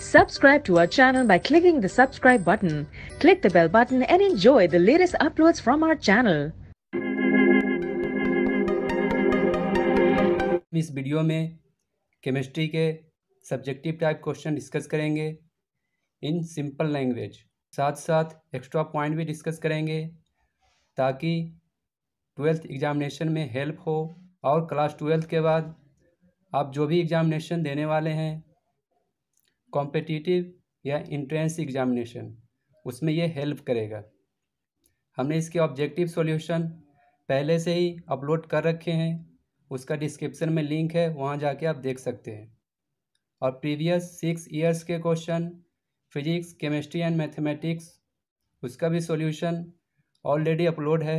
Subscribe to our channel by clicking the subscribe button. Click the bell button and enjoy the latest uploads from our channel. इस video में chemistry के subjective type question discuss करेंगे इन simple language साथ साथ extra point भी discuss करेंगे ताकि ट्वेल्थ एग्ज़ामिनेशन में हेल्प हो और क्लास ट्वेल्थ के बाद आप जो भी एग्ज़ामिनेशन देने वाले हैं कॉम्पिटिटिव या इंट्रेंस एग्जामिनेशन उसमें ये हेल्प करेगा हमने इसके ऑब्जेक्टिव सॉल्यूशन पहले से ही अपलोड कर रखे हैं उसका डिस्क्रिप्शन में लिंक है वहाँ जाके आप देख सकते हैं और प्रीवियस सिक्स ईयर्स के question physics chemistry and mathematics उसका भी सॉल्यूशन ऑलरेडी अपलोड है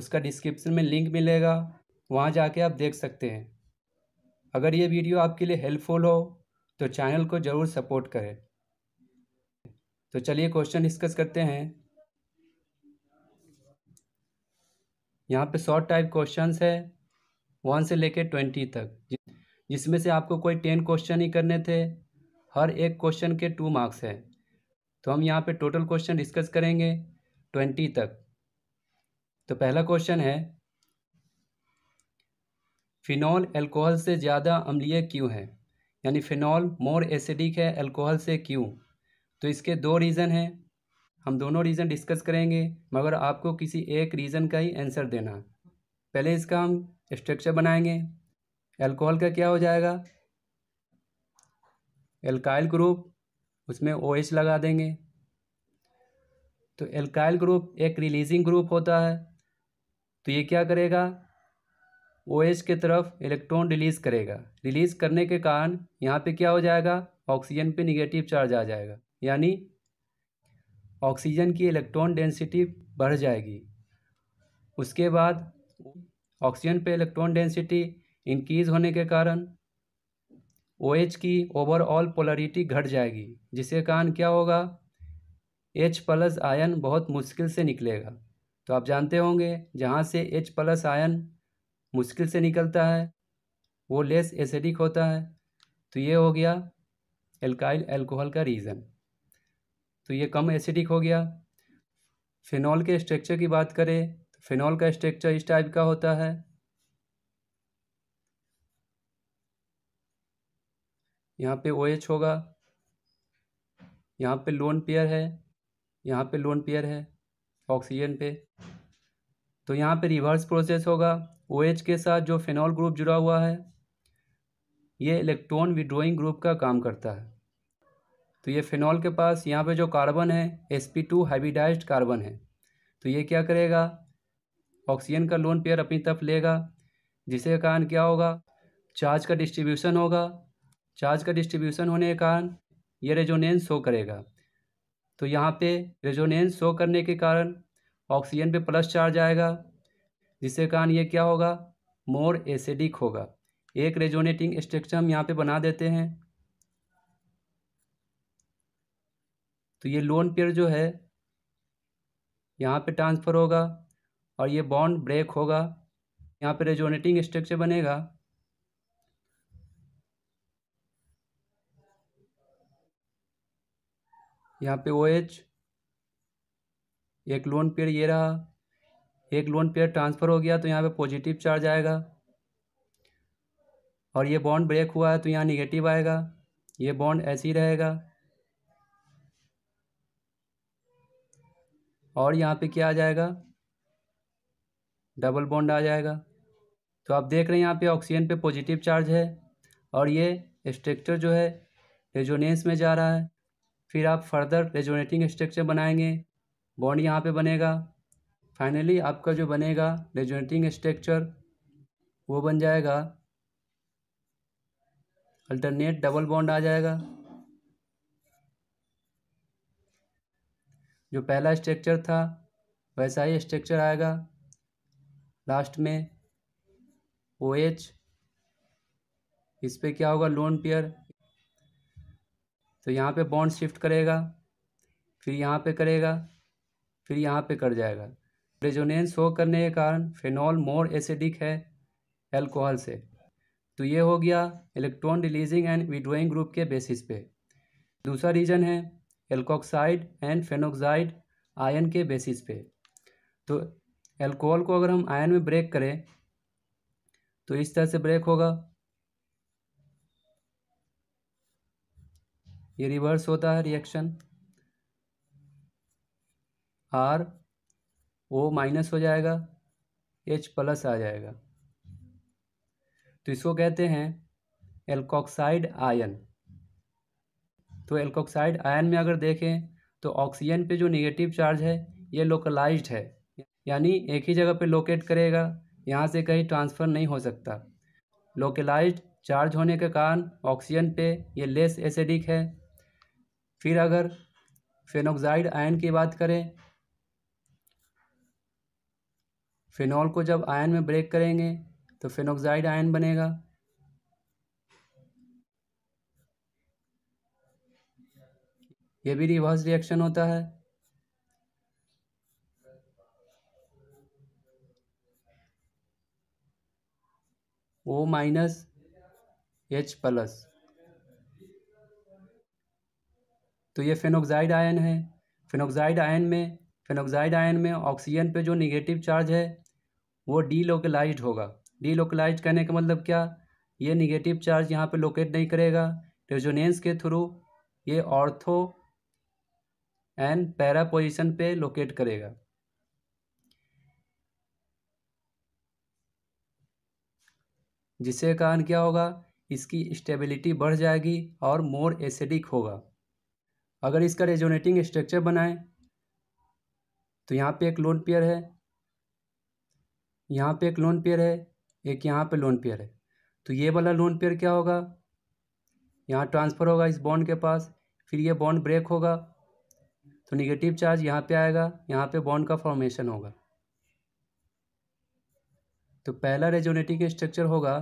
उसका डिस्क्रिप्शन में लिंक मिलेगा वहाँ जाके आप देख सकते हैं अगर ये वीडियो आपके लिए हेल्पफुल हो तो चैनल को ज़रूर सपोर्ट करें तो चलिए क्वेश्चन डिस्कस करते हैं यहाँ पे शॉर्ट टाइप क्वेश्चंस है वन से लेके ट्वेंटी तक जिसमें से आपको कोई टेन क्वेश्चन ही करने थे हर एक क्वेश्चन के टू मार्क्स है तो हम यहाँ पे टोटल क्वेश्चन डिस्कस करेंगे ट्वेंटी तक तो पहला क्वेश्चन है फिनॉल एल्कोहल से ज़्यादा अम्लीय क्यों है यानी फिनॉल मोर एसिडिक है अल्कोहल से क्यों तो इसके दो रीज़न हैं हम दोनों रीज़न डिस्कस करेंगे मगर आपको किसी एक रीज़न का ही आंसर देना पहले इसका हम स्ट्रक्चर बनाएंगे अल्कोहल का क्या हो जाएगा एल्काइल ग्रुप उसमें ओ OH लगा देंगे तो एल्काइल ग्रुप एक रिलीजिंग ग्रुप होता है तो ये क्या करेगा ओ एच के तरफ इलेक्ट्रॉन रिलीज़ करेगा रिलीज़ करने के कारण यहाँ पे क्या हो जाएगा ऑक्सीजन पे निगेटिव चार्ज आ जाएगा यानी ऑक्सीजन की इलेक्ट्रॉन डेंसिटी बढ़ जाएगी उसके बाद ऑक्सीजन पे इलेक्ट्रॉन डेंसिटी इंक्रीज होने के कारण ओ OH की ओवरऑल पोलरिटी घट जाएगी जिसके कारण क्या होगा एच प्लस आयन बहुत मुश्किल से निकलेगा तो आप जानते होंगे जहाँ से एच प्लस आयन मुश्किल से निकलता है वो लेस एसिडिक होता है तो ये हो गया एल्काइल एल्कोहल का रीज़न तो ये कम एसिडिक हो गया फिनॉल के स्ट्रक्चर की बात करें तो फिनॉल का स्ट्रक्चर इस टाइप का होता है यहाँ पे ओ OH होगा यहाँ पे लोन पेयर है यहाँ पे लोन पेयर है ऑक्सीजन पे तो यहाँ पे रिवर्स प्रोसेस होगा ओ OH के साथ जो फिनॉल ग्रुप जुड़ा हुआ है ये इलेक्ट्रॉन विड्रोइंग ग्रुप का काम करता है तो ये फिनॉल के पास यहाँ पे जो कार्बन है एस पी टू कार्बन है तो ये क्या करेगा ऑक्सीजन का लोन पेयर अपनी तरफ लेगा जिसके कारण क्या होगा चार्ज का डिस्ट्रीब्यूशन होगा चार्ज का डिस्ट्रीब्यूशन होने के कारण ये रेजोनेंस शो करेगा तो यहाँ पे रेजोनेंस शो करने के कारण ऑक्सीजन पे प्लस चार्ज आएगा जिसके कारण ये क्या होगा मोर एसिडिक होगा एक रेजोनेटिंग स्ट्रक्चर हम यहाँ पे बना देते हैं तो ये लोन पेयर जो है यहाँ पे ट्रांसफ़र होगा और ये बॉन्ड ब्रेक होगा यहाँ पे रेजोनेटिंग स्ट्रक्चर बनेगा यहाँ पे ओ OH, एच एक लोन पेयर ये रहा एक लोन पेयर ट्रांसफ़र हो गया तो यहाँ पे पॉजिटिव चार्ज आएगा और ये बॉन्ड ब्रेक हुआ है तो यहाँ निगेटिव आएगा ये बॉन्ड ऐसे ही रहेगा और यहाँ पे क्या आ जाएगा डबल बॉन्ड आ जाएगा तो आप देख रहे हैं यहाँ पे ऑक्सीजन पे पॉजिटिव चार्ज है और ये स्ट्रक्चर जो है रेजोनेंस में जा रहा है फिर आप फर्दर रेजोनेटिंग स्ट्रक्चर बनाएंगे बॉन्ड यहाँ पे बनेगा फाइनली आपका जो बनेगा रेजोनेटिंग स्ट्रक्चर वो बन जाएगा अल्टरनेट डबल बॉन्ड आ जाएगा जो पहला स्ट्रक्चर था वैसा ही स्ट्रक्चर आएगा लास्ट में ओ एच इस पर क्या होगा लोन पेयर तो यहाँ पे बॉन्ड शिफ्ट करेगा फिर यहाँ पे करेगा फिर यहाँ पे कर जाएगा रेजोनेंस हो करने के कारण फिनॉल मोर एसिडिक है एल्कोहल से तो ये हो गया electron releasing and withdrawing group के बेसिस पे दूसरा रीजन है एल्कोक्साइड एंड फेनोक्साइड आयन के बेसिस पे तो एल्कोहल को अगर हम आयन में ब्रेक करें तो इस तरह से ब्रेक होगा ये रिवर्स होता है रिएक्शन आर ओ माइनस हो जाएगा एच प्लस आ जाएगा तो इसको कहते हैं एल्कोक्साइड आयन तो एल्कोक्साइड आयन में अगर देखें तो ऑक्सीजन पे जो नेगेटिव चार्ज है ये लोकलाइज्ड है यानी एक ही जगह पे लोकेट करेगा यहाँ से कहीं ट्रांसफ़र नहीं हो सकता लोकलाइज्ड चार्ज होने के कारण ऑक्सीजन पे ये लेस एसिडिक है फिर अगर फेनोक्साइड आयन की बात करें फ़िनॉल को जब आयन में ब्रेक करेंगे तो फिनोक्साइड आयन बनेगा ये भी रिवर्स रिएक्शन होता है ओ माइनस एच प्लस तो ये फेनोक्साइड आयन है फेनोक्साइड आयन में फेनोक्साइड आयन में ऑक्सीजन पे जो नेगेटिव चार्ज है वो डीलोकलाइज्ड होगा डीलोकलाइज्ड करने का मतलब क्या ये निगेटिव चार्ज यहाँ पे लोकेट नहीं करेगा रेजोनेंस के थ्रू ये ऑर्थो एंड पैरा पोजिशन पे लोकेट करेगा जिसके कारण क्या होगा इसकी स्टेबिलिटी बढ़ जाएगी और मोर एसिडिक होगा अगर इसका रेजोनेटिंग स्ट्रक्चर बनाए तो यहाँ पे एक लोन पेयर है यहाँ पे एक लोन पेयर है एक यहाँ पे लोन पेयर है तो ये वाला लोन पेयर क्या होगा यहाँ ट्रांसफ़र होगा इस बॉन्ड के पास फिर ये बॉन्ड ब्रेक होगा तो निगेटिव चार्ज यहाँ पे आएगा यहाँ पे बॉन्ड का फॉर्मेशन होगा तो पहला रेजोनेटिंग स्ट्रक्चर होगा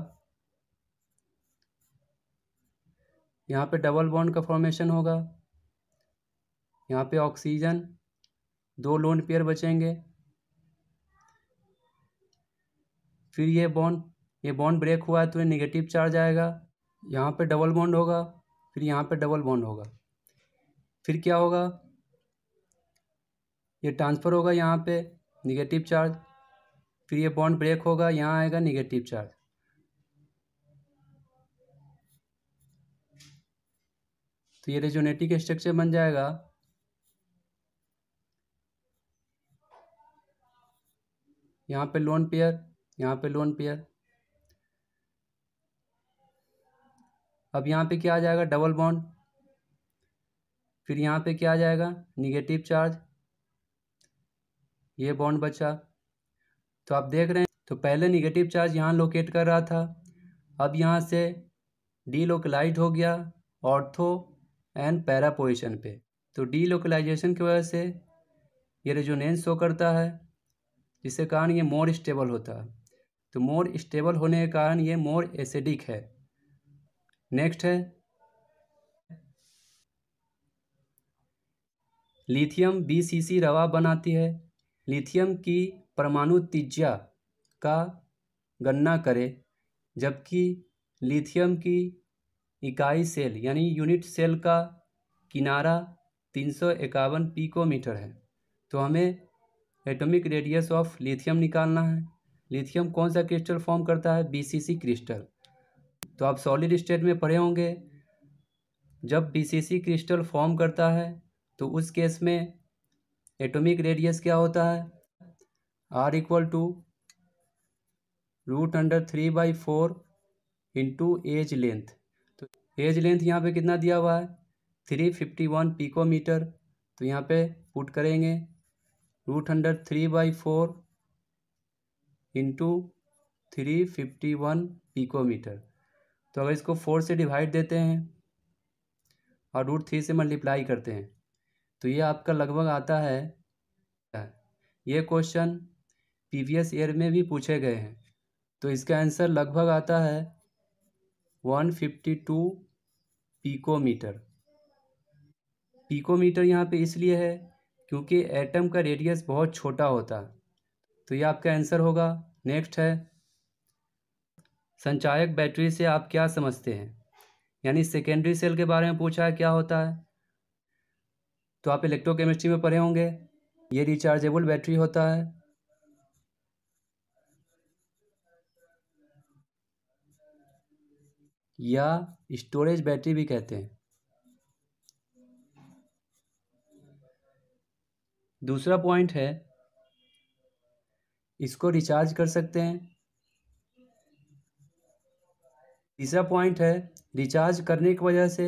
यहाँ पे डबल बॉन्ड का फॉर्मेशन होगा यहाँ पे ऑक्सीजन दो लोन पेयर बचेंगे फिर ये बॉन्ड ये बॉन्ड ब्रेक हुआ है तो ये निगेटिव चार्ज आएगा यहाँ पे डबल बॉन्ड होगा फिर यहाँ पे डबल बॉन्ड होगा फिर क्या होगा ये ट्रांसफ़र होगा यहाँ पे निगेटिव चार्ज फिर ये बॉन्ड ब्रेक होगा यहाँ आएगा निगेटिव चार्ज तो ये रेजोनेटिक स्ट्रक्चर बन जाएगा यहाँ पे लोन पेयर यहाँ पे लोन पेयर अब यहाँ पे क्या आ जाएगा डबल बॉन्ड फिर यहाँ पे क्या आ जाएगा निगेटिव चार्ज ये बॉन्ड बचा तो आप देख रहे हैं तो पहले निगेटिव चार्ज यहाँ लोकेट कर रहा था अब यहाँ से डी लोकलाइज हो गया ऑर्थो एंड पैरा पोजिशन पे तो डी लोकलाइजेशन की वजह से ये रेजोनेंस शो करता है जिसके कारण ये मोर स्टेबल होता है तो मोर स्टेबल होने के कारण ये मोर एसिडिक है नेक्स्ट है लिथियम बीसीसी रवा बनाती है लिथियम की परमाणु तिज्या का गणना करें जबकि लिथियम की इकाई सेल यानी यूनिट सेल का किनारा तीन सौ इक्यावन पीकोमीटर है तो हमें एटॉमिक रेडियस ऑफ लिथियम निकालना है लिथियम कौन सा क्रिस्टल फॉर्म करता है बीसीसी क्रिस्टल तो आप सॉलिड स्टेट में पढ़े होंगे जब बीसीसी क्रिस्टल फॉर्म करता है तो उस केस में एटॉमिक रेडियस क्या होता है R equal to root under three by four into edge length तो एज लेंथ यहाँ पे कितना दिया हुआ है थ्री फिफ्टी वन पिकोमीटर तो यहाँ पे पुट करेंगे root under three by four into three fifty one picometer तो अगर इसको फोर से डिवाइड देते हैं और रूट थ्री से मल्टीप्लाई करते हैं तो ये आपका लगभग आता है ये क्वेश्चन प्रीवियस ईयर में भी पूछे गए हैं तो इसका आंसर लगभग आता है one fifty two picometer picometer यहाँ पे इसलिए है क्योंकि एटम का रेडियस बहुत छोटा होता है तो ये आपका आंसर होगा नेक्स्ट है संचायक बैटरी से आप क्या समझते हैं यानी सेकेंडरी सेल के बारे में पूछा है क्या होता है तो आप इलेक्ट्रोकेमिस्ट्री में पढ़े होंगे ये रिचार्जेबल बैटरी होता है या स्टोरेज बैटरी भी कहते हैं दूसरा पॉइंट है इसको रिचार्ज कर सकते हैं तीसरा पॉइंट है रिचार्ज करने की वजह से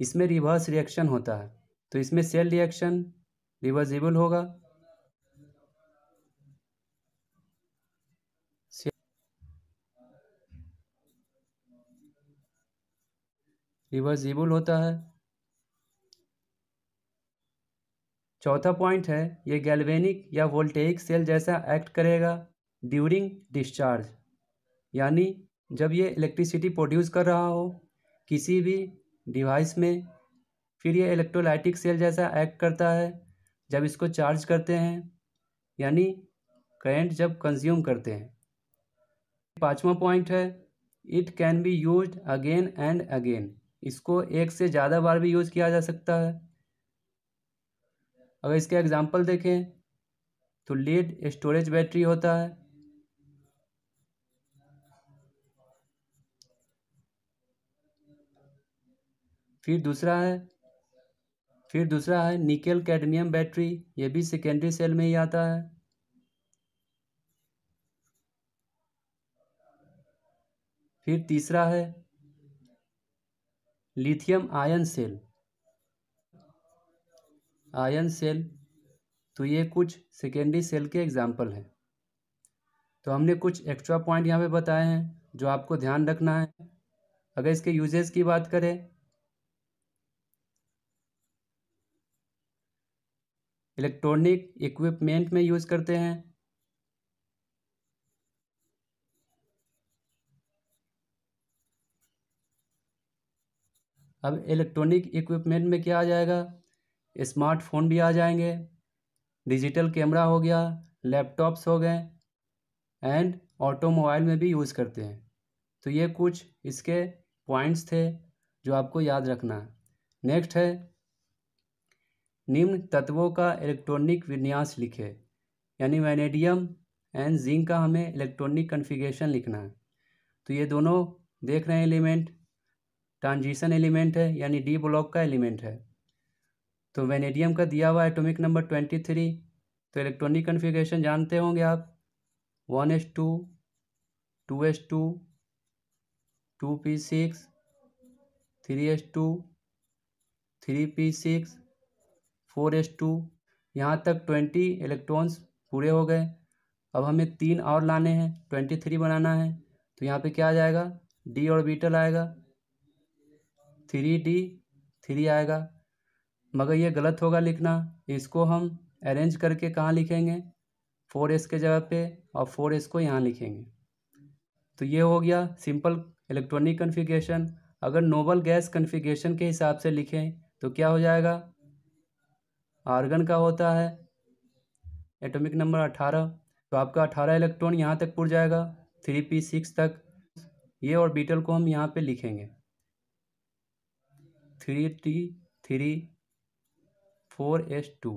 इसमें रिवर्स रिएक्शन होता है तो इसमें सेल रिएक्शन रिवर्सिबल होगा रिवर्सिबल होता है चौथा पॉइंट है ये गैल्वेनिक या वोल्टेइक सेल जैसा एक्ट करेगा ड्यूरिंग डिस्चार्ज यानी जब ये इलेक्ट्रिसिटी प्रोड्यूस कर रहा हो किसी भी डिवाइस में फिर ये इलेक्ट्रोलाइटिक सेल जैसा एक्ट करता है जब इसको चार्ज करते हैं यानी करंट जब कंज्यूम करते हैं पाँचवा पॉइंट है it can be use again and again इसको एक से ज़्यादा बार भी यूज़ किया जा सकता है अगर इसके एग्जाम्पल देखें तो लीड स्टोरेज बैटरी होता है फिर दूसरा है फिर दूसरा है निकेल कैडमियम बैटरी ये भी सेकेंडरी सेल में ही आता है फिर तीसरा है lithium ion cell ion cell तो ये कुछ सेकेंडरी सेल के एग्जाम्पल हैं तो हमने कुछ एक्स्ट्रा पॉइंट यहाँ पे बताए हैं जो आपको ध्यान रखना है अगर इसके यूजेस की बात करें इलेक्ट्रॉनिक इक्विपमेंट में यूज़ करते हैं अब इलेक्ट्रॉनिक इक्विपमेंट में क्या आ जाएगा स्मार्टफोन भी आ जाएंगे डिजिटल कैमरा हो गया लैपटॉप्स हो गए एंड ऑटोमोबाइल में भी यूज़ करते हैं तो ये कुछ इसके पॉइंट्स थे जो आपको याद रखना है नेक्स्ट है निम्न तत्वों का इलेक्ट्रॉनिक विन्यास लिखे यानी वैनेडियम एंड जिंक का हमें इलेक्ट्रॉनिक कन्फिगेशन लिखना है तो ये दोनों देख रहे हैं एलिमेंट ट्रांजिशन एलिमेंट है यानी डी ब्लॉक का एलिमेंट है तो वेनेडियम का दिया हुआ एटॉमिक नंबर ट्वेंटी थ्री तो इलेक्ट्रॉनिक कन्फिग्रेशन जानते होंगे आप one S two two S two two P six three s two three p six four s two यहाँ तक ट्वेंटी इलेक्ट्रॉन्स पूरे हो गए अब हमें तीन और लाने हैं ट्वेंटी थ्री बनाना है तो यहाँ पे क्या आ जाएगा डी और बीटल आएगा थ्री डी थ्री आएगा मगर ये गलत होगा लिखना इसको हम अरेंज करके कहाँ लिखेंगे फोर एस के जगह पे और फोर एस को यहाँ लिखेंगे तो ये हो गया सिंपल इलेक्ट्रॉनिक कन्फिगेशन अगर नोबल गैस कन्फिग्रेशन के हिसाब से लिखें तो क्या हो जाएगा आर्गन का होता है एटॉमिक नंबर अठारह तो आपका अठारह इलेक्ट्रॉन यहाँ तक पुर जाएगा थ्री पी सिक्स तक ये और बीटल को हम यहाँ पे लिखेंगे three d three four s two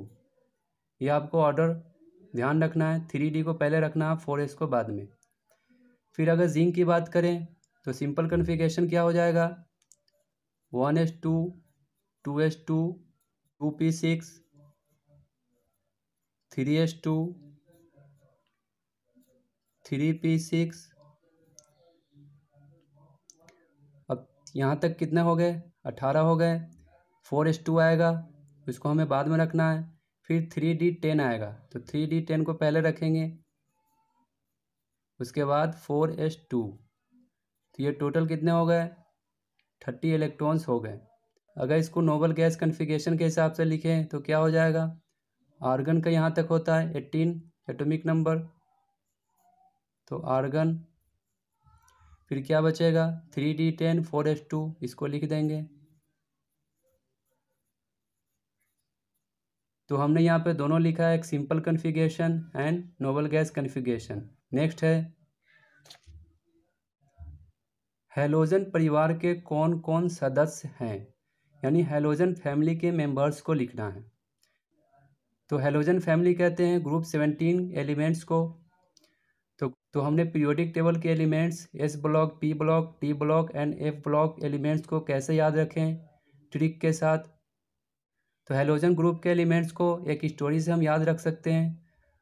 ये आपको ऑर्डर ध्यान रखना है थ्री डी को पहले रखना है फोर एस को बाद में फिर अगर जिंक की बात करें तो सिंपल कन्फिगेशन क्या हो जाएगा one S two two S two two P six three s two three p six अब यहाँ तक कितने हो गए अठारह हो गए फोर एस टू आएगा उसको तो हमें बाद में रखना है फिर थ्री डी टेन आएगा तो थ्री डी टेन को पहले रखेंगे उसके बाद फोर एस टू तो ये टोटल कितने हो गए थर्टी इलेक्ट्रॉन्स हो गए अगर इसको नोबल गैस कन्फिगेशन के हिसाब से लिखें तो क्या हो जाएगा आर्गन का यहाँ तक होता है एट्टीन एटोमिक नंबर तो आर्गन फिर क्या बचेगा three d ten four s two इसको लिख देंगे तो हमने यहाँ पे दोनों लिखा है एक simple configuration and noble gas configuration next है हेलोजन परिवार के कौन कौन सदस्य हैं यानी हेलोजन फैमिली के मेंबर्स को लिखना है तो हेलोजन फैमिली कहते हैं ग्रुप सेवनटीन एलिमेंट्स को तो तो हमने पीरियोडिक टेबल के elements s block p block d block and f block elements को कैसे याद रखें ट्रिक के साथ तो हेलोजन ग्रुप के एलिमेंट्स को एक स्टोरी से हम याद रख सकते हैं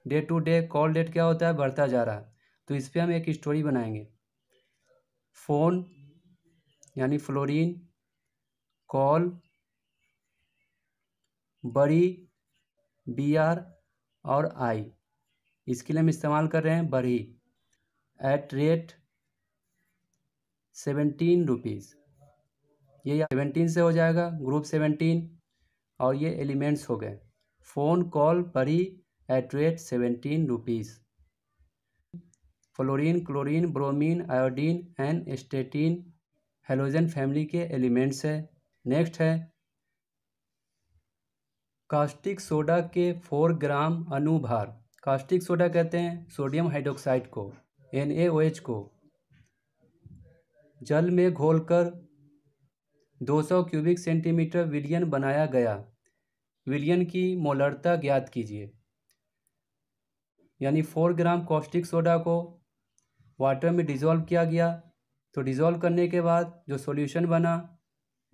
day to day call date क्या होता है बढ़ता जा रहा है तो इस पर हम एक स्टोरी बनाएंगे फोन यानी फ्लोरिन कॉल बड़ी बी आर और आई इसके लिए हम इस्तेमाल कर रहे हैं बड़ी एट रेट सेवेंटीन रुपीज़ ये सेवेंटीन से हो जाएगा ग्रुप सेवेंटीन और ये एलिमेंट्स हो गए फ़ोन कॉल परी at rate seventeen rupees fluorine chlorine bromine iodine and astatine halogen family के एलिमेंट्स है नेक्स्ट है कास्टिक सोडा के फोर ग्राम अनुभार कास्टिक सोडा कहते हैं सोडियम हाइड्रोक्साइड को एन को जल में घोलकर 200 क्यूबिक सेंटीमीटर विलियन बनाया गया विलियन की मोलरता ज्ञात कीजिए यानी फोर ग्राम कॉस्टिक सोडा को वाटर में डिज़ोल्व किया गया तो डिज़ोल्व करने के बाद जो सॉल्यूशन बना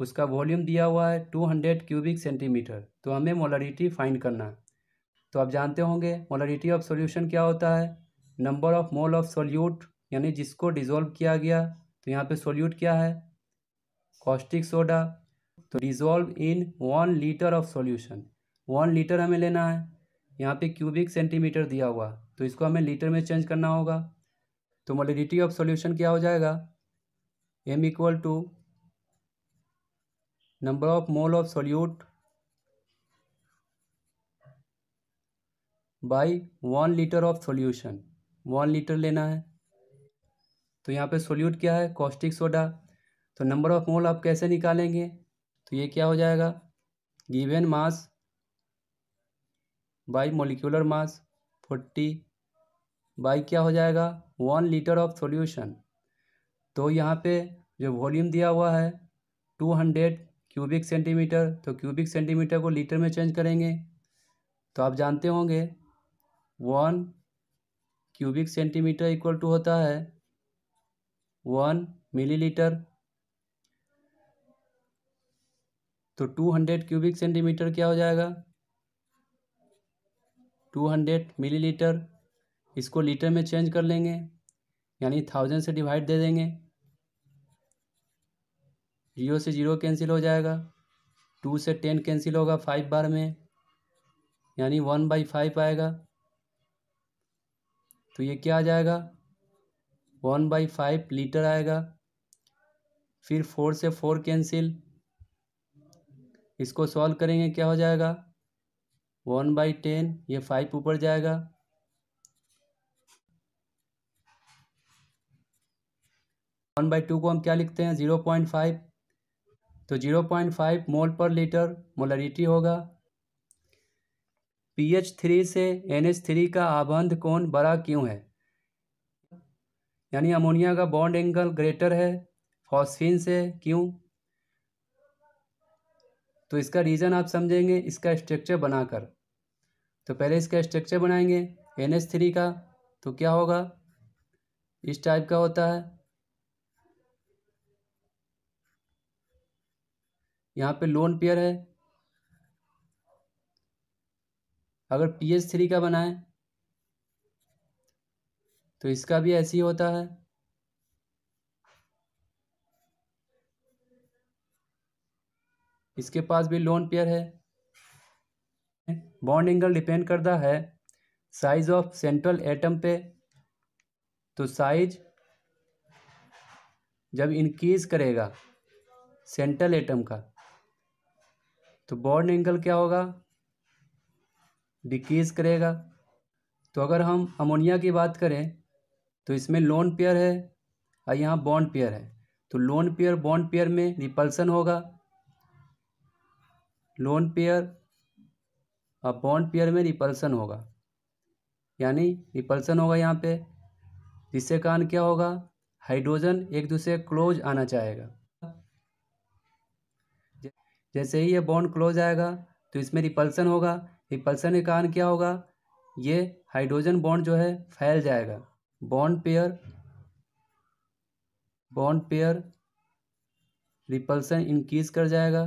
उसका वॉल्यूम दिया हुआ है टू हंड्रेड क्यूबिक सेंटीमीटर तो हमें मोलरिटी फाइंड करना है तो आप जानते होंगे मोलरिटी ऑफ सॉल्यूशन क्या होता है number of mole of solute यानी जिसको डिज़ोल्व किया गया तो यहाँ पे सोल्यूट क्या है कॉस्टिक सोडा तो dissolve in one litre of solution one litre हमें लेना है यहाँ पे क्यूबिक सेंटीमीटर दिया हुआ तो इसको हमें लीटर में चेंज करना होगा तो मोलिडिटी ऑफ सॉल्यूशन क्या हो जाएगा M equal to number of mole of solute by one litre of solution one litre लेना है तो यहाँ पे सॉल्यूट क्या है कॉस्टिक सोडा तो नंबर ऑफ मोल आप कैसे निकालेंगे तो ये क्या हो जाएगा given mass by molecular mass forty by क्या हो जाएगा वन लीटर ऑफ सॉल्यूशन तो यहाँ पे जो वॉल्यूम दिया हुआ है टू हंड्रेड क्यूबिक सेंटीमीटर तो क्यूबिक सेंटीमीटर को लीटर में चेंज करेंगे तो आप जानते होंगे one cubic centimetre equal to होता है वन मिलीलीटर तो टू हंड्रेड क्यूबिक सेंटीमीटर क्या हो जाएगा टू हंड्रेड मिलीलीटर इसको लीटर में चेंज कर लेंगे यानी थाउजेंड से डिवाइड दे देंगे जीरो से जीरो कैंसिल हो जाएगा टू से टेन कैंसिल होगा फाइव बार में यानी वन बाई फाइव आएगा तो ये क्या आ जाएगा वन बाई फाइव लीटर आएगा फिर फोर से फोर कैंसिल इसको सॉल्व करेंगे क्या हो जाएगा वन बाई टेन ये फाइव ऊपर जाएगा वन बाई टू को हम क्या लिखते हैं ज़ीरो पॉइंट फाइव तो ज़ीरो पॉइंट फाइव मोल पर लीटर मोलरिटी होगा पीएच थ्री से एन एच थ्री का आबंध कोण बड़ा क्यों है यानी अमोनिया का बॉन्ड एंगल ग्रेटर है फॉस्फिन से क्यों तो इसका रीज़न आप समझेंगे इसका स्ट्रक्चर बनाकर तो पहले इसका स्ट्रक्चर बनाएंगे एन थ्री का तो क्या होगा इस टाइप का होता है यहाँ पे लोन पेयर है अगर पी थ्री का बनाए तो इसका भी ऐसे ही होता है इसके पास भी लोन पेयर है बॉन्ड एंगल डिपेंड करता है साइज ऑफ सेंट्रल एटम पे तो साइज जब इंक्रीज करेगा सेंट्रल एटम का तो बॉन्ड एंगल क्या होगा डिक्रीज करेगा तो अगर हम अमोनिया की बात करें तो इसमें लोन पेयर है और यहाँ बॉन्ड पेयर है तो लोन पेयर बॉन्ड पेयर में रिपल्सन होगा लोन पेयर और बॉन्ड पेयर में रिपल्सन होगा यानी रिपल्सन होगा यहाँ पे जिससे कारण क्या होगा हाइड्रोजन एक दूसरे क्लोज आना चाहेगा जैसे ही ये बॉन्ड क्लोज आएगा तो इसमें रिपल्सन होगा रिपल्सन के कारण क्या होगा ये हाइड्रोजन बॉन्ड जो है फैल जाएगा bond pair bond pair repulsion increase कर जाएगा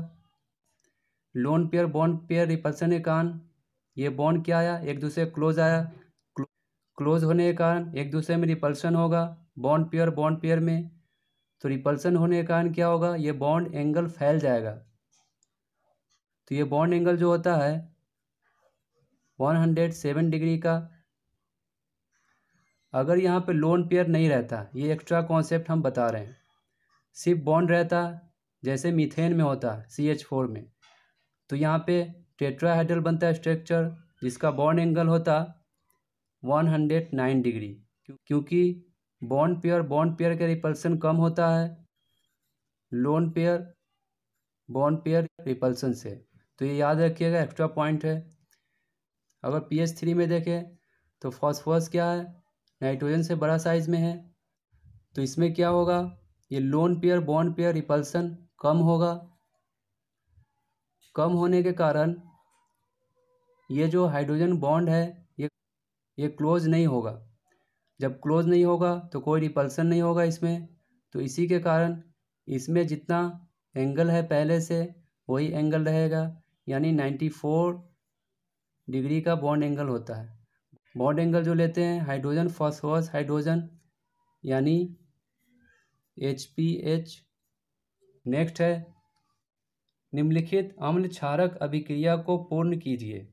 lone pair bond pair repulsion के कारण ये बॉन्ड क्या आया एक दूसरे क्लोज आया क्लोज होने के कारण एक दूसरे में रिपल्सन होगा बॉन्ड पेयर बॉन्ड पेयर में तो रिपल्सन होने के कारण क्या होगा ये बॉन्ड एंगल फैल जाएगा तो ये बॉन्ड एंगल जो होता है वन हंड्रेड सेवन डिग्री का अगर यहाँ पे लोन पेयर नहीं रहता ये एक्स्ट्रा कॉन्सेप्ट हम बता रहे हैं सिर्फ बॉन्ड रहता जैसे मीथेन में होता सी एच फोर में तो यहाँ पे टेट्राहेड्रल बनता है स्ट्रक्चर जिसका बॉन्ड एंगल होता वन हंड्रेड नाइन डिग्री क्योंकि बॉन्ड पेयर बॉन्ड पेयर का रिपल्सन कम होता है lone pair bond pair repulsion से तो ये याद रखिएगा एक्स्ट्रा पॉइंट है अगर पी एच थ्री में देखें तो फॉस्फोरस क्या है नाइट्रोजन से बड़ा साइज में है तो इसमें क्या होगा ये lone pair bond pair repulsion कम होगा कम होने के कारण ये जो हाइड्रोजन बॉन्ड है ये ये क्लोज नहीं होगा जब क्लोज नहीं होगा तो कोई रिपल्सन नहीं होगा इसमें तो इसी के कारण इसमें जितना एंगल है पहले से वही एंगल रहेगा यानी नाइन्टी फोर डिग्री का बॉन्ड एंगल होता है बॉन्ड एंगल जो लेते हैं हाइड्रोजन फॉस्फोरस हाइड्रोजन यानी एच पी एच नेक्स्ट है निम्नलिखित अम्ल क्षारक अभिक्रिया को पूर्ण कीजिए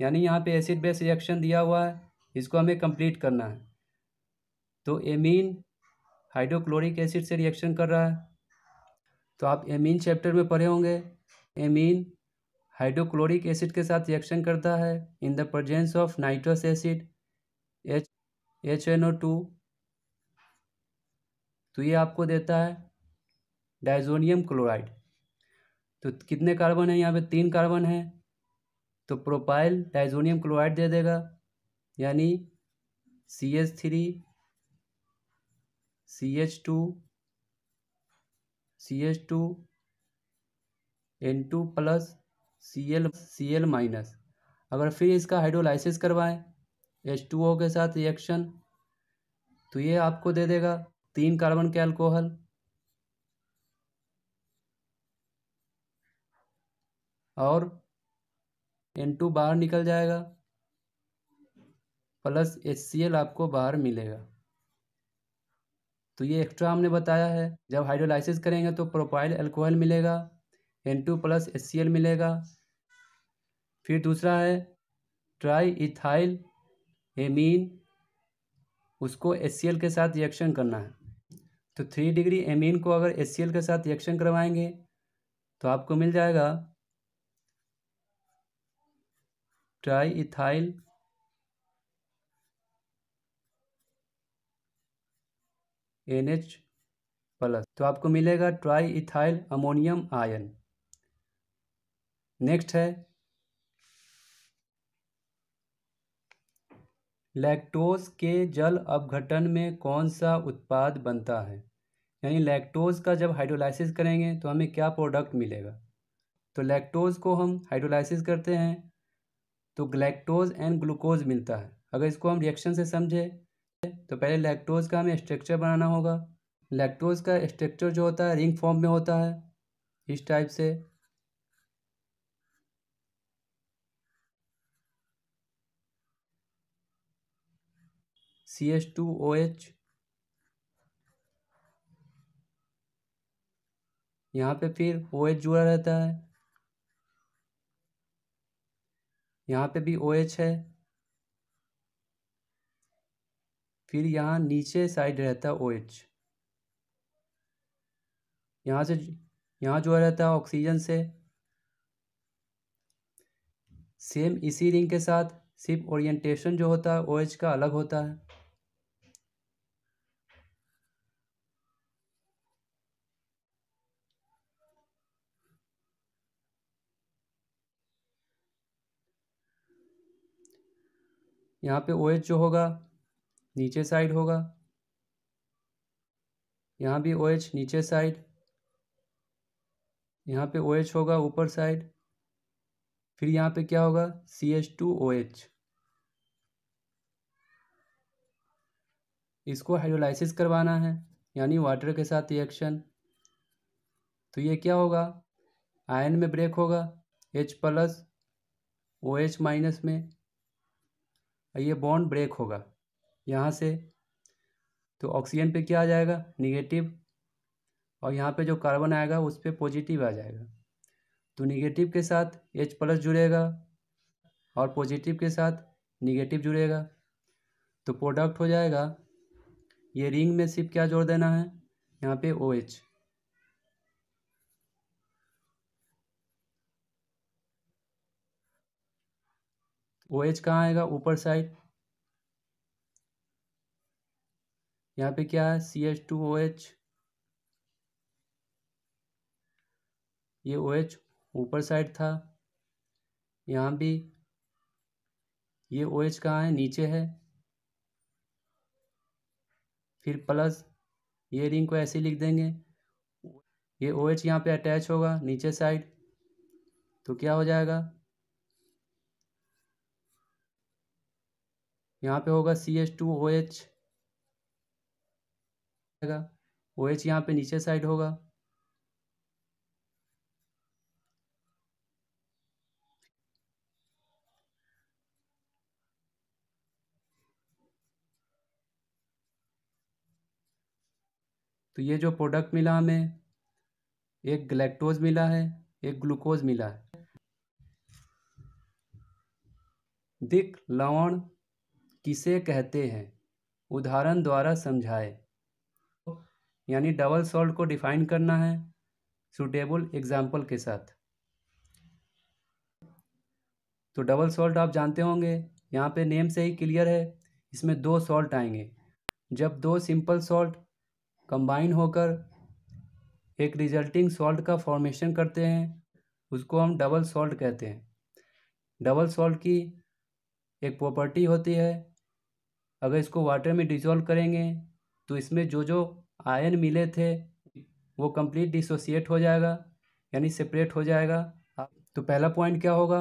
यानी यहाँ पे एसिड बेस रिएक्शन दिया हुआ है इसको हमें कंप्लीट करना है तो एमीन हाइड्रोक्लोरिक एसिड से रिएक्शन कर रहा है तो आप एमीन चैप्टर में पढ़े होंगे एमीन हाइड्रोक्लोरिक एसिड के साथ रिएक्शन करता है in the presence of nitrous acid H H N O two तो ये आपको देता है डाइजोनियम क्लोराइड तो कितने कार्बन है यहाँ पे तीन कार्बन है तो प्रोपाइल डाइजोनियम क्लोराइड दे देगा यानी C H three C H two C H two N two plus C L C L minus अगर फिर इसका हाइड्रोलाइसिस करवाएं एच टू ओ के साथ रिएक्शन तो ये आपको दे देगा तीन कार्बन के अल्कोहल और एन टू बाहर निकल जाएगा प्लस सी एल आपको बाहर मिलेगा तो ये एक्स्ट्रा हमने बताया है जब हाइड्रोलाइसिस करेंगे तो प्रोपाइल अल्कोहल मिलेगा N two plus S C L मिलेगा फिर दूसरा है ट्राई इथाइल एमीन उसको एस सी एल के साथ रिएक्शन करना है तो थ्री डिग्री एमीन को अगर एस सी एल के साथ रिएक्शन करवाएंगे तो आपको मिल जाएगा triethyl N H plus तो आपको मिलेगा triethyl ammonium ion next है लैक्टोज के जल अपघटन में कौन सा उत्पाद बनता है यानी लैक्टोज का जब हाइड्रोलाइसिस करेंगे तो हमें क्या प्रोडक्ट मिलेगा तो लैक्टोज को हम हाइड्रोलाइसिस करते हैं तो ग्लैक्टोज एंड ग्लूकोज मिलता है अगर इसको हम रिएक्शन से समझें तो पहले लैक्टोज का हमें स्ट्रक्चर बनाना होगा लैक्टोज का स्ट्रक्चर जो होता है रिंग फॉर्म में होता है इस टाइप से C H two O H यहाँ पे फिर ओ एच जुड़ा रहता है यहाँ पे भी ओ OH है फिर यहाँ नीचे साइड रहता है ओ OH यहाँ से यहाँ जो रहता है ऑक्सीजन से सेम इसी रिंग के साथ सिर्फ ओरिएंटेशन जो होता है ओ OH का अलग होता है यहाँ पे ओ OH जो होगा नीचे साइड होगा यहाँ भी ओ OH नीचे साइड यहाँ पे ओ OH होगा ऊपर साइड फिर यहाँ पे क्या होगा C H two O H इसको हाइड्रोलाइसिस करवाना है यानी वाटर के साथ रिएक्शन तो ये क्या होगा आयन में ब्रेक होगा H plus O H minus में ये बॉन्ड ब्रेक होगा यहाँ से तो ऑक्सीजन पे क्या आ जाएगा निगेटिव और यहाँ पे जो कार्बन आएगा उस पर पॉजिटिव आ जाएगा तो निगेटिव के साथ एच प्लस जुड़ेगा और पॉजिटिव के साथ निगेटिव जुड़ेगा तो प्रोडक्ट हो जाएगा ये रिंग में सिर्फ क्या जोड़ देना है यहाँ पे O OH. H O H कहाँ आएगा ऊपर साइड यहाँ पे क्या है C H two O H ये ओ एच ऊपर साइड था यहाँ भी ये ओ एच कहाँ है नीचे है फिर प्लस ये रिंग को ऐसे लिख देंगे ये ओ एच यहाँ पे अटैच होगा नीचे साइड तो क्या हो जाएगा यहाँ पे होगा C H two O H O H यहाँ पे नीचे साइड होगा तो ये जो प्रोडक्ट मिला हमें एक ग्लैक्टोज मिला है एक ग्लूकोज मिला है दिख लवण किसे कहते हैं उदाहरण द्वारा समझाए यानी डबल सॉल्ट को डिफाइन करना है सुटेबल एग्जाम्पल के साथ तो डबल सॉल्ट आप जानते होंगे यहाँ पे नेम से ही क्लियर है इसमें दो सॉल्ट आएंगे जब दो सिंपल सॉल्ट कंबाइन होकर एक रिजल्टिंग सॉल्ट का फॉर्मेशन करते हैं उसको हम डबल सॉल्ट कहते हैं डबल सॉल्ट की एक प्रॉपर्टी होती है अगर इसको वाटर में डिज़ोल्व करेंगे तो इसमें जो जो आयन मिले थे वो कंप्लीट डिसोसिएट हो जाएगा यानी सेपरेट हो जाएगा तो पहला पॉइंट क्या होगा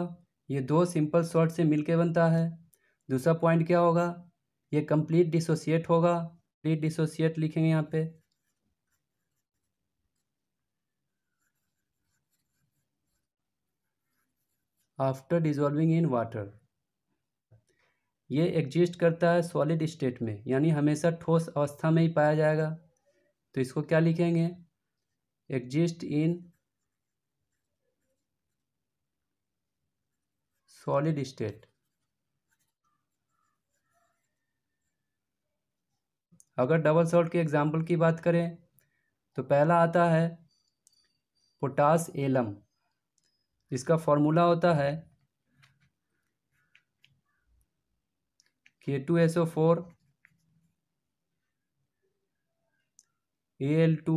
ये दो सिंपल सॉल्ट से मिलके बनता है दूसरा पॉइंट क्या होगा ये कंप्लीट डिसोसिएट होगा कंप्लीट डिसोसिएट लिखेंगे यहाँ पे आफ्टर डिजॉल्विंग इन वाटर ये एग्जिस्ट करता है सॉलिड स्टेट में यानी हमेशा ठोस अवस्था में ही पाया जाएगा तो इसको क्या लिखेंगे एग्जिस्ट इन सॉलिड स्टेट अगर डबल सॉल्ट के एग्जाम्पल की बात करें तो पहला आता है पोटास एलम इसका फॉर्मूला होता है K two S O four A L two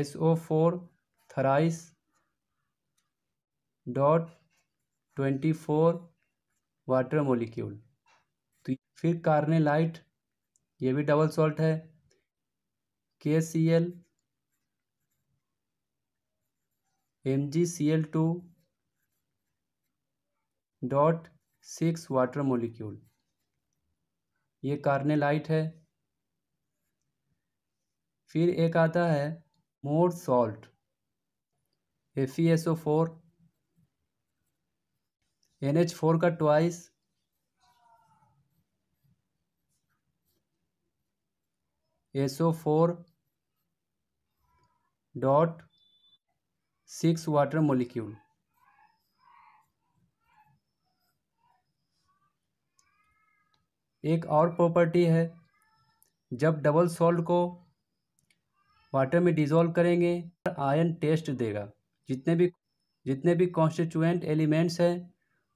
S O four thrice dot twenty four water molecule तो फिर लाइट ये भी डबल सॉल्ट है K C L M G C L two dot six water molecule ये carnallite है फिर एक आता है Mohr salt F E S O four N H four का twice S O four dot six water molecule एक और property है जब डबल सॉल्ट को वाटर में डिजोल्व करेंगे आयन टेस्ट देगा जितने भी जितने भी कॉन्स्टिट्यूएंट एलिमेंट्स हैं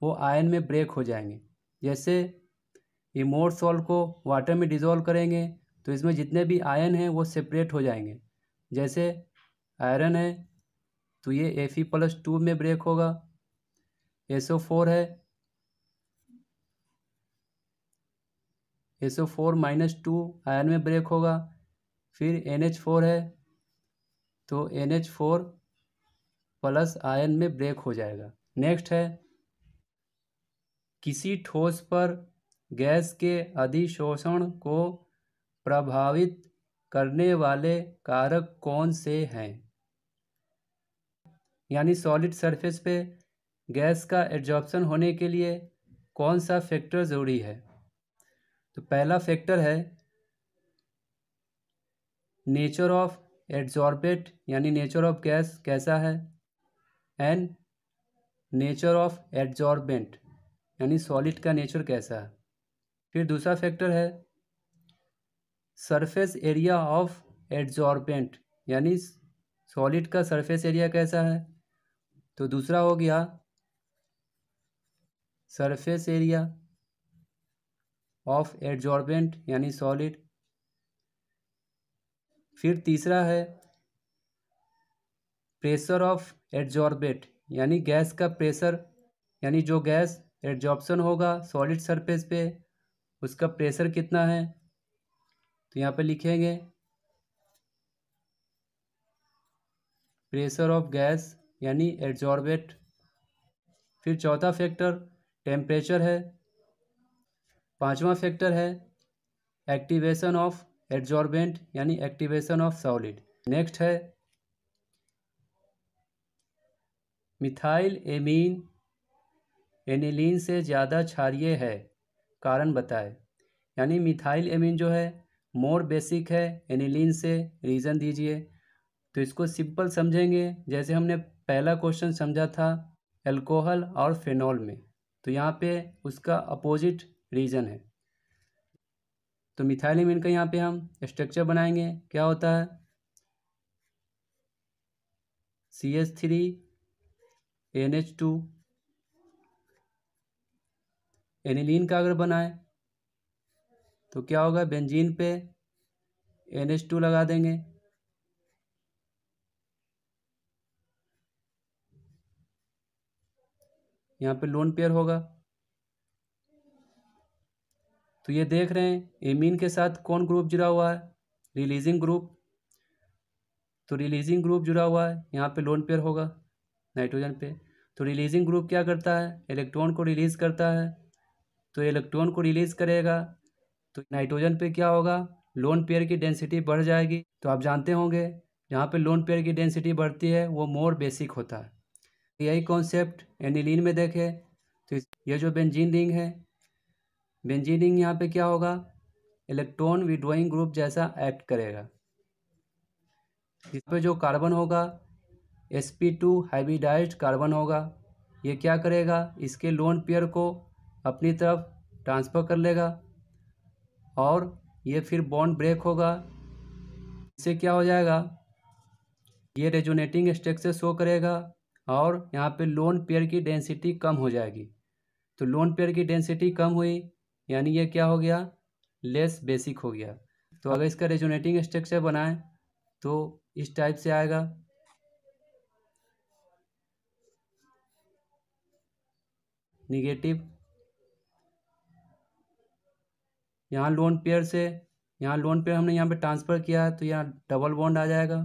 वो आयन में ब्रेक हो जाएंगे जैसे इमोर सॉल्ट को वाटर में डिजोल्व करेंगे तो इसमें जितने भी आयन हैं वो सेपरेट हो जाएंगे जैसे आयरन है तो ये Fe ई प्लस टू में ब्रेक होगा एसओ फोर है S O four minus two ion में ब्रेक होगा फिर एन एच फोर है तो N H four plus ion में ब्रेक हो जाएगा नेक्स्ट है किसी ठोस पर गैस के अधिशोषण को प्रभावित करने वाले कारक कौन से हैं यानी सॉलिड सरफेस पे गैस का एड्जॉर्प्शन होने के लिए कौन सा फैक्टर ज़रूरी है तो पहला फैक्टर है नेचर ऑफ एड्जॉर्बेट यानी नेचर ऑफ गैस कैसा है एंड नेचर ऑफ एड्जॉर्बेंट यानी सॉलिड का नेचर कैसा है फिर दूसरा फैक्टर है सरफेस एरिया ऑफ एड्जॉर्बेंट यानी सॉलिड का सरफेस एरिया कैसा है तो दूसरा हो गया सरफेस एरिया ऑफ एडजॉर्बेंट यानी सॉलिड फिर तीसरा है प्रेशर ऑफ एडजॉर्बेट यानी गैस का प्रेशर यानी जो गैस एडजॉर्बसन होगा सॉलिड सरफेस पे उसका प्रेशर कितना है तो यहाँ पे लिखेंगे प्रेशर ऑफ गैस यानी एडजॉर्बेट फिर चौथा फैक्टर टेम्परेचर है पांचवा फैक्टर है एक्टिवेशन ऑफ एडजॉर्बेंट यानी एक्टिवेशन ऑफ सॉलिड नेक्स्ट है मिथाइल एमीन एनिलीन से ज़्यादा क्षारिय है कारण बताए यानी मिथाइल एमीन जो है मोर बेसिक है एनिलीन से रीज़न दीजिए तो इसको सिंपल समझेंगे जैसे हमने पहला क्वेश्चन समझा था एल्कोहल और फेनॉल में तो यहाँ पे उसका अपोजिट रीजन है तो मिथाइलिमिन का यहाँ पे हम स्ट्रक्चर बनाएंगे क्या होता है C H three N H two aniline का अगर बनाए तो क्या होगा बेंजीन पे एन एच टू लगा देंगे यहाँ पे लोन पेयर होगा तो ये देख रहे हैं एमीन के साथ कौन ग्रुप जुड़ा हुआ है रिलीजिंग ग्रुप तो रिलीजिंग ग्रुप जुड़ा हुआ है यहाँ पे लोन पेयर होगा नाइट्रोजन पे तो रिलीजिंग ग्रुप क्या करता है इलेक्ट्रॉन को रिलीज़ करता है तो इलेक्ट्रॉन को रिलीज़ करेगा तो नाइट्रोजन पे क्या होगा लोन पेयर की डेंसिटी बढ़ जाएगी तो आप जानते होंगे जहाँ पे लोन पेयर की डेंसिटी बढ़ती है वो मोर बेसिक होता है तो यही कॉन्सेप्ट एनिलीन में देखे तो ये जो बेंजीन रिंग है बेंजीनिंग यहाँ पे क्या होगा इलेक्ट्रॉन विड्रॉइंग ग्रुप जैसा एक्ट करेगा इस पर जो कार्बन होगा S P two hybridise carbon होगा ये क्या करेगा इसके लोन पेयर को अपनी तरफ ट्रांसफ़र कर लेगा और ये फिर बॉन्ड ब्रेक होगा इससे क्या हो जाएगा ये रेजोनेटिंग स्ट्रक्चर शो करेगा और यहाँ पे लोन पेयर की डेंसिटी कम हो जाएगी तो लोन पेयर की डेंसिटी कम हुई यानी ये क्या हो गया लेस बेसिक हो गया तो अगर इसका रेजोनेटिंग स्ट्रक्चर बनाएं तो इस टाइप से आएगा निगेटिव यहाँ लोन पेयर से यहाँ लोन पेयर हमने यहाँ पे ट्रांसफ़र किया है तो यहाँ डबल बॉन्ड आ जाएगा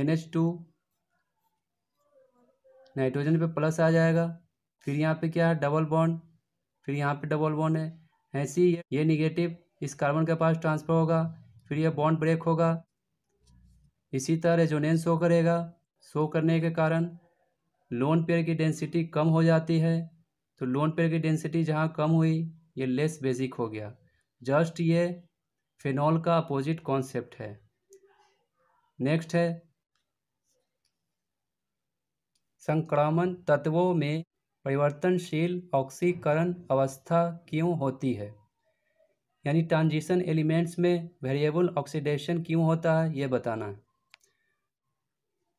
एन एच टू नाइट्रोजन पे प्लस आ जाएगा फिर यहाँ पे क्या है डबल बॉन्ड फिर यहाँ पे डबल बॉन्ड है ऐसी ये निगेटिव इस कार्बन के पास ट्रांसफर होगा फिर यह बॉन्ड ब्रेक होगा इसी तरह रेजोनेंस शो करेगा शो करने के कारण लोन पेयर की डेंसिटी कम हो जाती है तो लोन पेयर की डेंसिटी जहाँ कम हुई ये लेस बेसिक हो गया जस्ट ये फिनॉल का अपोजिट कॉन्सेप्ट है नेक्स्ट है संक्रामण तत्वों में परिवर्तनशील ऑक्सीकरण अवस्था क्यों होती है यानी ट्रांजिशन एलिमेंट्स में वेरिएबल ऑक्सीडेशन क्यों होता है ये बताना है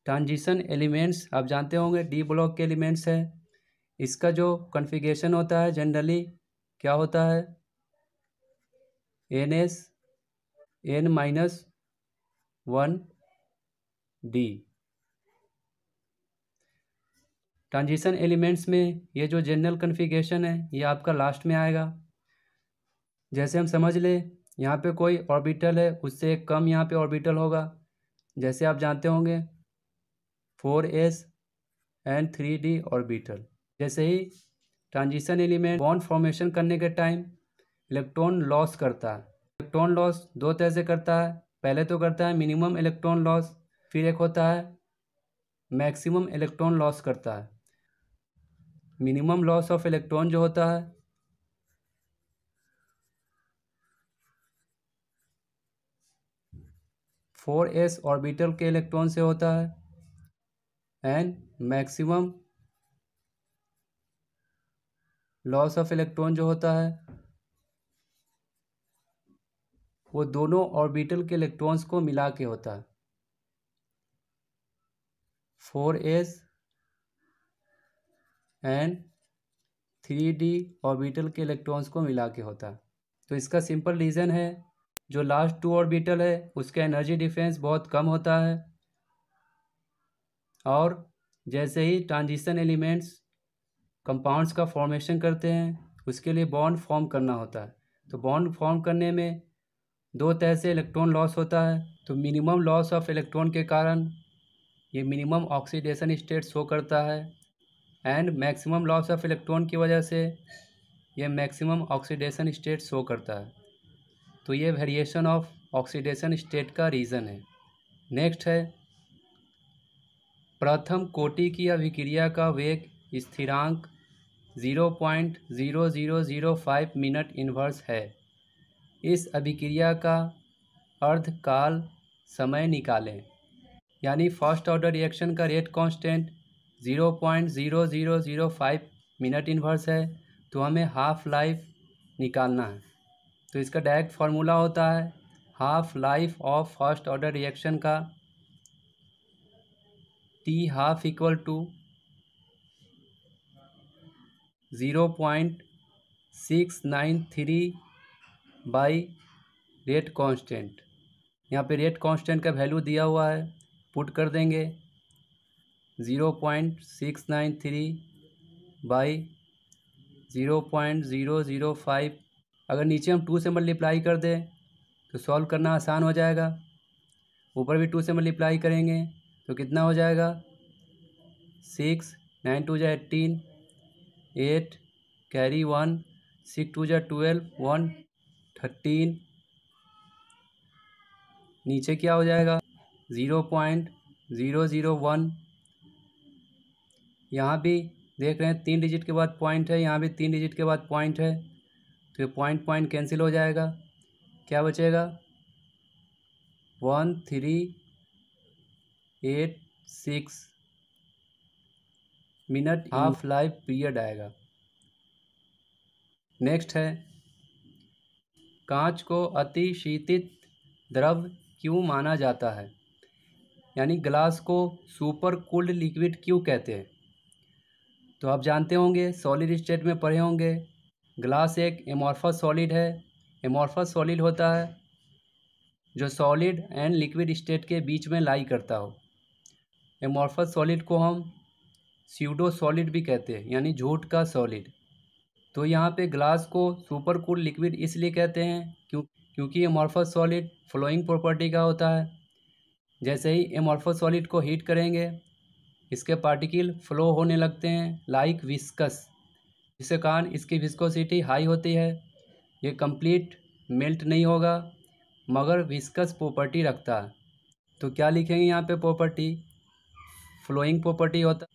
ट्रांजिशन एलिमेंट्स आप जानते होंगे डी ब्लॉक के एलिमेंट्स है इसका जो कॉन्फ़िगरेशन होता है जनरली क्या होता है N S N minus one D transition elements में ये जो जनरल कन्फिगेशन है ये आपका लास्ट में आएगा जैसे हम समझ ले यहाँ पे कोई ऑर्बिटल है उससे कम यहाँ पे ऑर्बिटल होगा जैसे आप जानते होंगे four S and three D orbital जैसे ही ट्रांजिशन एलिमेंट बॉन्ड फॉर्मेशन करने के टाइम इलेक्ट्रॉन लॉस करता है इलेक्ट्रॉन लॉस दो तरह से करता है पहले तो करता है मिनिमम इलेक्ट्रॉन लॉस फिर एक होता है मैक्सिमम इलेक्ट्रॉन लॉस करता है मिनिमम लॉस ऑफ इलेक्ट्रॉन जो होता है फोर एस ऑर्बिटल के इलेक्ट्रॉन से होता है and maximum loss of electron जो होता है वो दोनों ऑर्बिटल के इलेक्ट्रॉन्स को मिला के होता है four S and three D orbital के इलेक्ट्रॉन्स को मिला के होता है तो इसका सिंपल रीज़न है जो लास्ट टू ऑर्बिटल है उसका एनर्जी डिफरेंस बहुत कम होता है और जैसे ही ट्रांजिशन एलिमेंट्स कंपाउंड्स का फॉर्मेशन करते हैं उसके लिए बॉन्ड फॉर्म करना होता है तो बॉन्ड फॉर्म करने में दो तरह से इलेक्ट्रॉन लॉस होता है तो मिनिमम लॉस ऑफ इलेक्ट्रॉन के कारण ये मिनिमम ऑक्सीडेशन स्टेट शो करता है and maximum loss of electron की वजह से ये मैक्सिमम ऑक्सीडेशन स्टेट शो करता है तो ये वेरिएशन ऑफ ऑक्सीडेशन स्टेट का रीज़न है नेक्स्ट है प्रथम कोटि की अभिक्रिया का वेग स्थिरांक zero point zero zero zero five minute inverse है इस अभिक्रिया का अर्धकाल समय निकालें यानी फर्स्ट ऑर्डर रिएक्शन का rate constant zero point zero zero zero five minute inverse है तो हमें हाफ़ लाइफ निकालना है तो इसका डायरेक्ट फार्मूला होता है half life of first order reaction का T half equal to zero point six nine three by rate constant यहाँ पे रेट कांस्टेंट का वैल्यू दिया हुआ है पुट कर देंगे zero point six nine three by zero point zero zero five अगर नीचे हम टू से मल्टीप्लाई कर दें तो सॉल्व करना आसान हो जाएगा ऊपर भी टू से मल्टीप्लाई करेंगे तो कितना हो जाएगा सिक्स नाइन टू जै eighteen eight carry one six two जै ट्वेल्व वन थर्टीन नीचे क्या हो जाएगा zero point zero zero one यहाँ भी देख रहे हैं तीन डिजिट के बाद पॉइंट है यहाँ भी तीन डिजिट के बाद पॉइंट है तो ये पॉइंट पॉइंट कैंसिल हो जाएगा क्या बचेगा one three eight six minute half life period आएगा नेक्स्ट है कांच को अति शीतित द्रव क्यों माना जाता है यानी ग्लास को सुपर कूल्ड लिक्विड क्यों कहते हैं तो आप जानते होंगे सॉलिड स्टेट में पढ़े होंगे ग्लास एक एमॉर्फस सॉलिड है एमॉर्फस सॉलिड होता है जो सॉलिड एंड लिक्विड स्टेट के बीच में लाई करता हो एमॉर्फस सॉलिड को हम सीडो सॉलिड भी कहते हैं यानी झूठ का सॉलिड तो यहाँ पे ग्लास को सुपर कूल लिक्विड इसलिए कहते हैं क्यों क्योंकि एमॉर्फस सॉलिड फ्लोइंग प्रॉपर्टी का होता है जैसे ही एमॉर्फस सॉलिड को हीट करेंगे इसके पार्टिकल फ्लो होने लगते हैं लाइक विस्कस जिसके कारण इसकी विस्कोसिटी हाई होती है ये कंप्लीट मेल्ट नहीं होगा मगर विस्कस प्रॉपर्टी रखता है तो क्या लिखेंगे यहाँ पे प्रॉपर्टी फ्लोइंग प्रॉपर्टी होता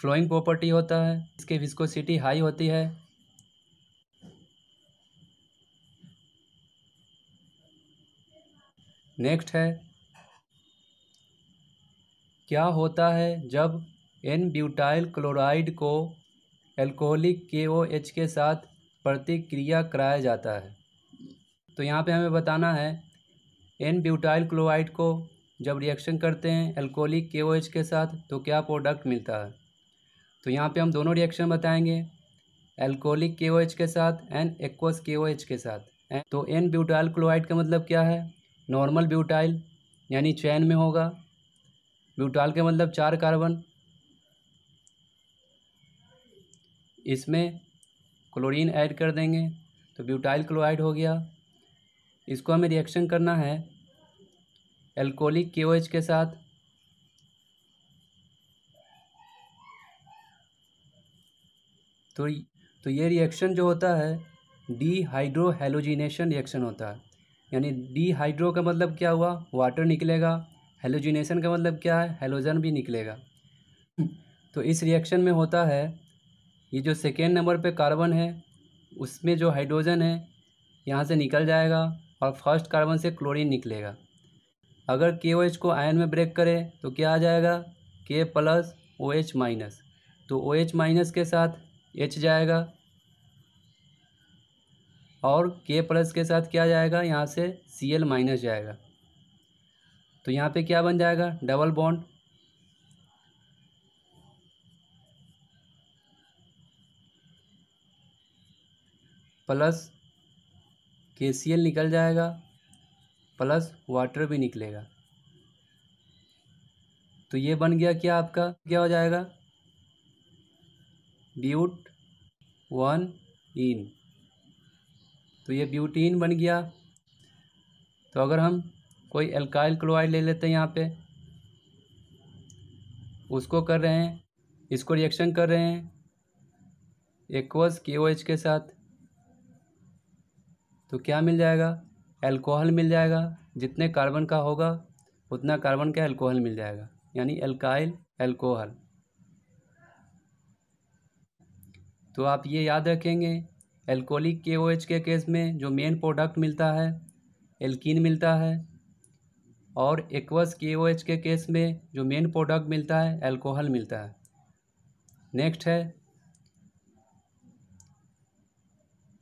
फ्लोइंग प्रॉपर्टी होता है इसकी विस्कोसिटी हाई होती है नेक्स्ट है क्या होता है जब एन ब्यूटाइल क्लोराइड को एल्कोहलिक के ओ एच के साथ प्रतिक्रिया कराया जाता है तो यहाँ पे हमें बताना है एन ब्यूटाइल क्लोराइड को जब रिएक्शन करते हैं एल्कोहलिक के ओ एच के साथ तो क्या प्रोडक्ट मिलता है तो यहाँ पे हम दोनों रिएक्शन बताएंगे एल्कोहलिक के ओ एच के साथ एंड एक्वस के ओ एच के साथ तो एन ब्यूटाइल क्लोराइड का मतलब क्या है नॉर्मल ब्यूटाइल यानी चैन में होगा ब्यूटाल के मतलब चार कार्बन इसमें क्लोरीन ऐड कर देंगे तो ब्यूटाइल क्लोराइड हो गया इसको हमें रिएक्शन करना है एल्कोलिक के के साथ तो तो ये रिएक्शन जो होता है डीहाइड्रोहेलोजिनेशन रिएक्शन होता है यानी डीहाइड्रो का मतलब क्या हुआ वाटर निकलेगा हेलोजिनेशन का मतलब क्या है हेलोजन भी निकलेगा तो इस रिएक्शन में होता है ये जो सेकेंड नंबर पे कार्बन है उसमें जो हाइड्रोजन है यहाँ से निकल जाएगा और फर्स्ट कार्बन से क्लोरीन निकलेगा अगर के ओ एच को आयन में ब्रेक करें तो क्या आ जाएगा के प्लस ओ एच माइनस तो ओ एच माइनस के साथ एच जाएगा और के प्लस के साथ क्या जाएगा यहाँ से सी एल माइनस जाएगा तो यहाँ पे क्या बन जाएगा डबल बॉन्ड प्लस के सी एल निकल जाएगा प्लस वाटर भी निकलेगा तो ये बन गया क्या आपका क्या हो जाएगा ब्यूट वन इन तो ये ब्यूटीन बन गया तो अगर हम कोई एल्काइल क्लोराइड ले लेते हैं यहाँ पे उसको कर रहे हैं इसको रिएक्शन कर रहे हैं एक्वस के ओ एच के साथ तो क्या मिल जाएगा एल्कोहल मिल जाएगा जितने कार्बन का होगा उतना कार्बन का एल्कोहल मिल जाएगा यानी एल्काइल एल्कोहल तो आप ये याद रखेंगे एल्कोहलिक के ओ एच के केस में जो मेन प्रोडक्ट मिलता है एल्किन मिलता है और एक्वस के ओ एच के केस में जो मेन प्रोडक्ट मिलता है अल्कोहल मिलता है नेक्स्ट है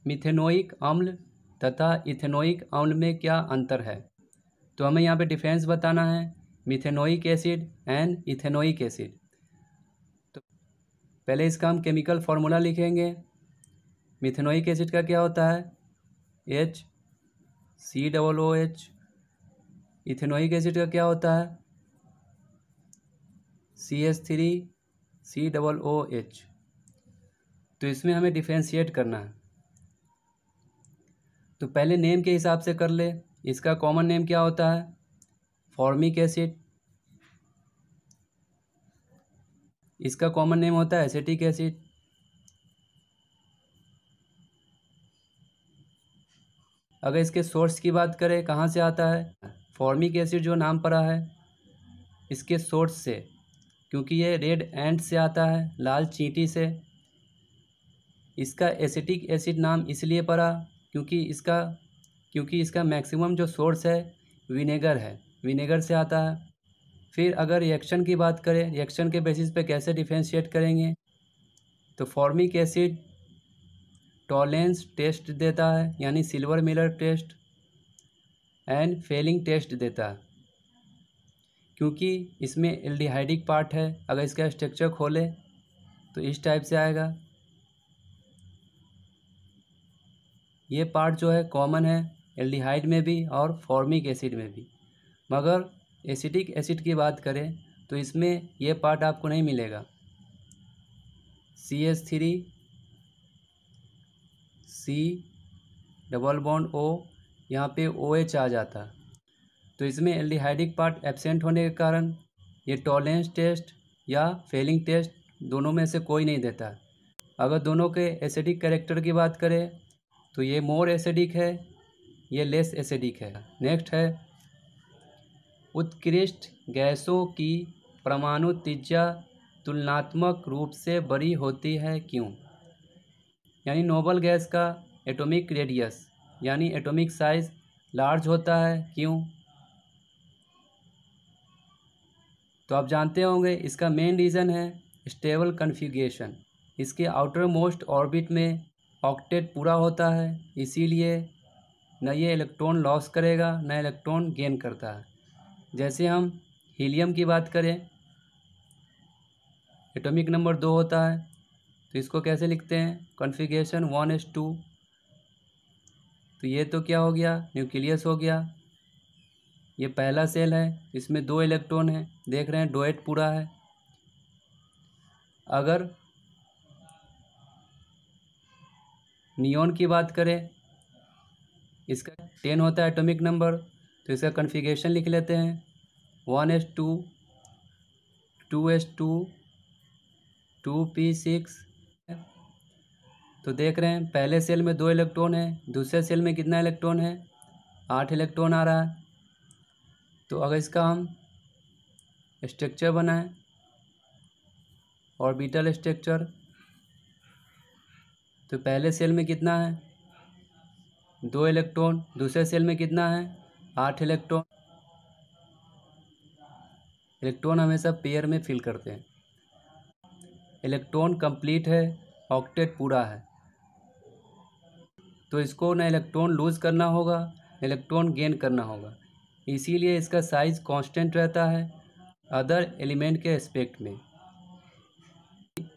मिथेनोइक अम्ल तथा इथेनोइक अम्ल में क्या अंतर है तो हमें यहाँ पे डिफरेंस बताना है methanoic acid and ethanoic acid तो पहले इसका हम केमिकल फार्मूला लिखेंगे मिथेनोइक एसिड का क्या होता है H C double O H ethanoic acid का क्या होता है C S three C double O H तो इसमें हमें डिफ्रेंशिएट करना है तो पहले नेम के हिसाब से कर ले इसका कॉमन नेम क्या होता है फॉर्मिक एसिड इसका कॉमन नेम होता है एसिटिक एसिड अगर इसके सोर्स की बात करें कहाँ से आता है फॉर्मिक एसिड जो नाम पड़ा है इसके सोर्स से क्योंकि ये रेड एंड से आता है लाल चींटी से इसका एसिटिक एसिड नाम इसलिए पड़ा क्योंकि इसका क्योंकि इसका मैक्सिमम जो सोर्स है विनेगर है विनेगर से आता है फिर अगर रिएक्शन की बात करें रिएक्शन के बेसिस पे कैसे डिफ्रेंशिएट करेंगे तो फॉर्मिक एसिड टॉलेंस टेस्ट देता है यानी silver mirror test and Fehling test देता है क्योंकि इसमें एल्डिहाइडिक पार्ट है अगर इसका स्ट्रक्चर खोले तो इस टाइप से आएगा ये पार्ट जो है कॉमन है एल्डिहाइड में भी और फॉर्मिक एसिड में भी मगर एसिटिक एसिड की बात करें तो इसमें यह पार्ट आपको नहीं मिलेगा C S three C double bond O यहाँ पे ओ OH आ जाता तो इसमें एल्डिहाइडिक पार्ट एबसेंट होने के कारण ये टॉलेंस टेस्ट या फेलिंग टेस्ट दोनों में से कोई नहीं देता अगर दोनों के एसिडिक कैरेक्टर की बात करें तो ये मोर एसिडिक है ये लेस एसिडिक है नेक्स्ट है उत्कृष्ट गैसों की परमाणु तिजा तुलनात्मक रूप से बड़ी होती है क्यों यानी नोबल गैस का एटॉमिक रेडियस यानी एटॉमिक साइज़ लार्ज होता है क्यों तो आप जानते होंगे इसका मेन रीज़न है स्टेबल कन्फ्यूगेशन इसके आउटर मोस्ट ऑर्बिट में ऑक्टेट पूरा होता है इसीलिए न ये इलेक्ट्रॉन लॉस करेगा न इलेक्ट्रॉन गेन करता है जैसे हम हीलियम की बात करें एटॉमिक नंबर दो होता है तो इसको कैसे लिखते हैं कॉन्फ़िगरेशन वन एस टू तो ये तो क्या हो गया न्यूक्लियस हो गया ये पहला सेल है इसमें दो इलेक्ट्रॉन है देख रहे हैं डोएट पूरा है अगर नियोन की बात करें इसका टेन होता है एटॉमिक नंबर तो इसका कन्फिगेशन लिख लेते हैं one S two two S two two P six तो देख रहे हैं पहले सेल में दो इलेक्ट्रॉन है दूसरे सेल में कितना इलेक्ट्रॉन है आठ इलेक्ट्रॉन आ रहा है तो अगर इसका हम स्ट्रक्चर बनाएं ऑर्बिटल स्ट्रक्चर तो पहले सेल में कितना है दो इलेक्ट्रॉन दूसरे सेल में कितना है आठ इलेक्ट्रॉन इलेक्ट्रॉन हमेशा पेयर में फिल करते हैं इलेक्ट्रॉन कंप्लीट है ऑक्टेट पूरा है तो इसको ना इलेक्ट्रॉन लूज़ करना होगा ना इलेक्ट्रॉन गेन करना होगा इसीलिए इसका साइज कांस्टेंट रहता है अदर एलिमेंट के एस्पेक्ट में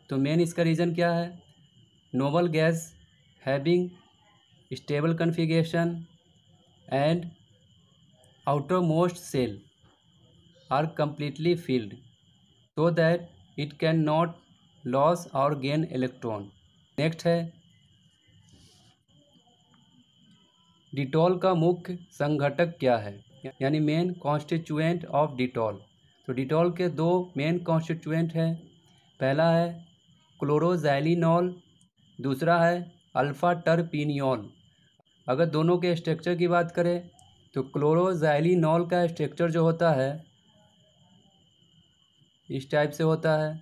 तो मेन इसका रीज़न क्या है noble gas having stable configuration and outermost shell are completely filled so that it can not loss और गेन इलेक्ट्रॉन नेक्स्ट है डिटॉल का मुख्य संगठक क्या है यानी मेन कॉन्स्टिचुएंट ऑफ डिटॉल तो डिटॉल के दो मेन कॉन्स्टिचुएंट हैं पहला है क्लोरोजैलिनॉल दूसरा है अल्फ़ा टर्पिनियॉल अगर दोनों के स्ट्रक्चर की बात करें तो क्लोरोजाइलिनॉल का स्ट्रक्चर जो होता है इस टाइप से होता है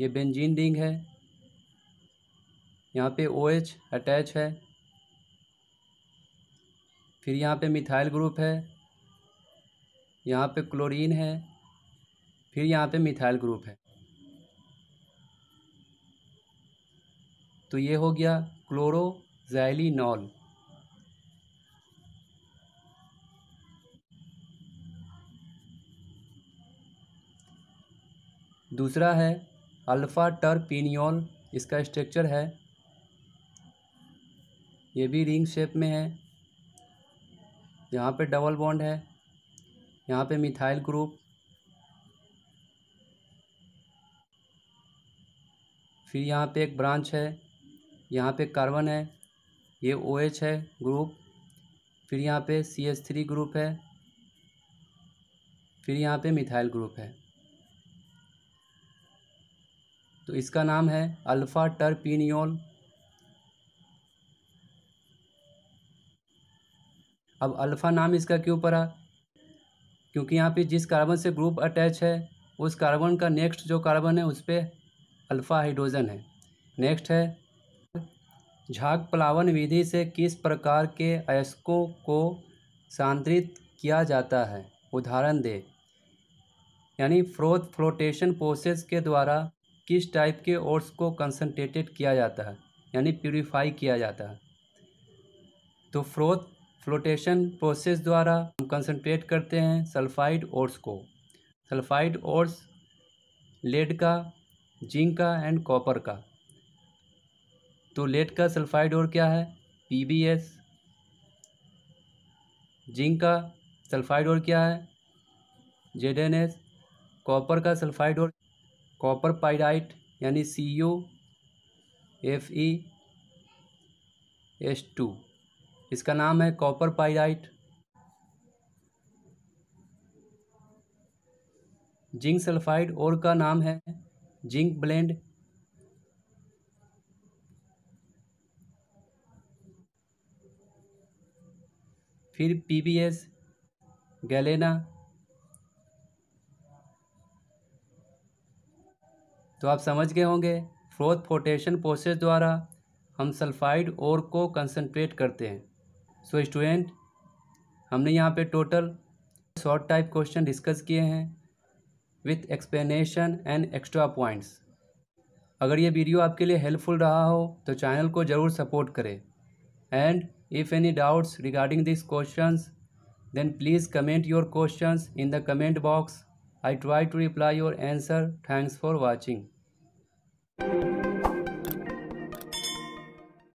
ये बेंजीन रिंग है यहाँ पे ओ OH अटैच है फिर यहाँ पे मिथाइल ग्रुप है यहाँ पे क्लोरीन है फिर यहाँ पे मिथाइल ग्रुप है तो ये हो गया क्लोरोजाइलिनॉल दूसरा है अल्फ़ा टर्पिनियोल इसका स्ट्रक्चर है ये भी रिंग शेप में है यहाँ पे डबल बॉन्ड है यहाँ पे मिथाइल ग्रुप फिर यहाँ पे एक ब्रांच है यहाँ पे कार्बन है ये ओ OH है ग्रुप फिर यहाँ पे सी एच थ्री ग्रुप है फिर यहाँ पे मिथाइल ग्रुप है तो इसका नाम है अल्फ़ा टर्पिनियोल अब अल्फ़ा नाम इसका क्यों पड़ा क्योंकि यहाँ पे जिस कार्बन से ग्रुप अटैच है उस कार्बन का नेक्स्ट जो कार्बन है उस पर अल्फ़ा हाइड्रोजन है नेक्स्ट है झाग प्लावन विधि से किस प्रकार के अयस्कों को सांद्रित किया जाता है उदाहरण दे यानी फ्रोथ फ्लोटेशन प्रोसेस के द्वारा किस टाइप के ओट्स को कंसनट्रेटेड किया जाता है यानी प्योरीफाई किया जाता है तो फ्रोथ फ्लोटेशन प्रोसेस द्वारा हम कंसनट्रेट करते हैं सल्फाइड ओर्स को सल्फाइड ओर्स लेड का जिंक का एंड कॉपर का तो लेड का सल्फाइड और क्या है पीबीएस जिंक का सल्फाइड और क्या है जेड एन एस कॉपर का सल्फाइड और कॉपर पाइराइट यानी C U F E S two इसका नाम है कॉपर पाइराइट जिंक सल्फाइड और का नाम है जिंक ब्लेंड फिर पीबीएस गैलेना तो आप समझ गए होंगे फ्रोथ फोटेशन प्रोसेस द्वारा हम सल्फाइड और को कंसनट्रेट करते हैं सो so, स्टूडेंट हमने यहाँ पे total short type question discuss किए हैं with explanation and extra points अगर ये वीडियो आपके लिए हेल्पफुल रहा हो तो चैनल को ज़रूर सपोर्ट करें and if any doubts regarding this questions then please comment your question in the comment box I try to reply your answer thanks for watching